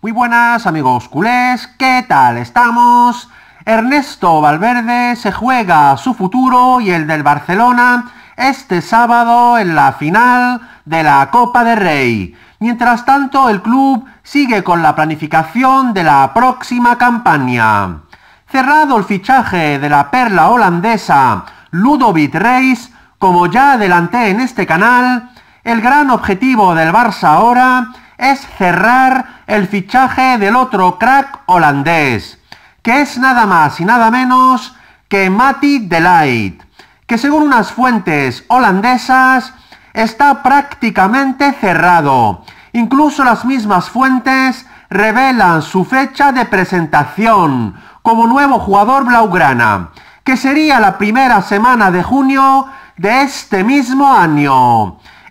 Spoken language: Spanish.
Muy buenas amigos culés, ¿qué tal estamos? Ernesto Valverde se juega su futuro y el del Barcelona este sábado en la final de la Copa de Rey. Mientras tanto, el club sigue con la planificación de la próxima campaña. Cerrado el fichaje de la perla holandesa Ludovic Reis, como ya adelanté en este canal, el gran objetivo del Barça ahora es cerrar el fichaje del otro crack holandés, que es nada más y nada menos que Matty Delight, que según unas fuentes holandesas está prácticamente cerrado. Incluso las mismas fuentes revelan su fecha de presentación como nuevo jugador blaugrana, que sería la primera semana de junio de este mismo año.